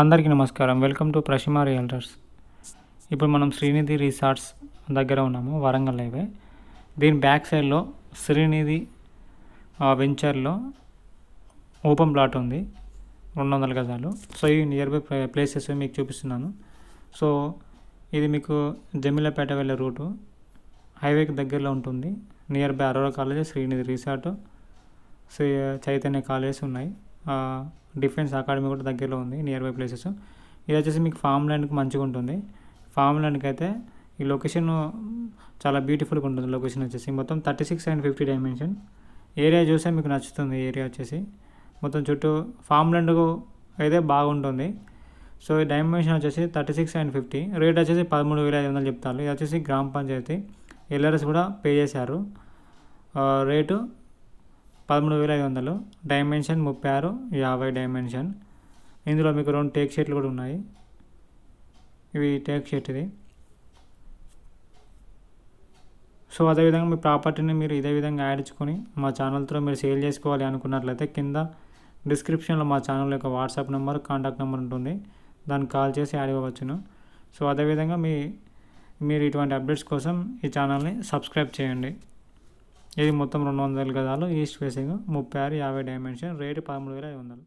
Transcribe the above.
అందరికీ నమస్కారం welcome to ప్రశిమ realtors ఇప్పుడు మనం శ్రీనిధి రిసార్ట్స్ దగ్గర ఉన్నాము వరంగల్ హైవే దీని బ్యాక్ సైడ్లో శ్రీనిధి వెంచర్లో ఓపెన్ ప్లాట్ ఉంది రెండు వందల గజాలు సో ఈ నియర్ బై ప్లేసెస్ మీకు చూపిస్తున్నాను సో ఇది మీకు జమిలపేట వెళ్ళే రూటు హైవేకి దగ్గరలో ఉంటుంది near by Aurora college Srinidhi resort Sri Chaitanya colleges ఉన్నాయి డిఫెన్స్ అకాడమీ కూడా దగ్గరలో ఉంది నియర్ బై ప్లేసెస్ ఇది వచ్చేసి మీకు ఫామ్ ల్యాండ్కి మంచిగా ఉంటుంది ఫామ్ ల్యాండ్కి అయితే ఈ లొకేషన్ చాలా బ్యూటిఫుల్గా ఉంటుంది లొకేషన్ వచ్చేసి మొత్తం thirty six and fifty dimension area చూస్తే మీకు నచ్చుతుంది ఏరియా వచ్చేసి మొత్తం చుట్టూ ఫామ్ ల్యాండ్ అయితే బాగుంటుంది సో ఈ డైమెన్షన్ వచ్చేసి thirty six and fifty rate వచ్చేసి పదమూడు వేల ఐదు వందలు చెప్తారు ఇది వచ్చేసి గ్రామ పంచాయతీ ఎల్ఆర్ఎస్ కూడా పే చేశారు రేటు uh, పదమూడు వేల ఐదు వందలు డైమెన్షన్ ముప్పై ఆరు యాభై డైమెన్షన్ ఇందులో మీకు రెండు టేక్ షీట్లు కూడా ఉన్నాయి ఇవి టేక్ షీట్ ఇది సో అదేవిధంగా మీ ప్రాపర్టీని మీరు ఇదే విధంగా యాడ్చుకొని మా ఛానల్తో మీరు సేల్ చేసుకోవాలి అనుకున్నట్లయితే కింద డిస్క్రిప్షన్లో మా ఛానల్ యొక్క వాట్సాప్ నెంబర్ కాంటాక్ట్ నెంబర్ ఉంటుంది దాన్ని కాల్ చేసి యాడ్ ఇవ్వవచ్చును సో అదేవిధంగా మీ మీరు ఇటువంటి అప్డేట్స్ కోసం ఈ ఛానల్ని సబ్స్క్రైబ్ చేయండి ఇది మొత్తం రెండు వందల గదాలు ఈస్ట్ ఫేసింగ్ ముప్పై ఆరు యాభై డైమెన్షన్ రేటు పదమూడు వేల ఐదు వందలు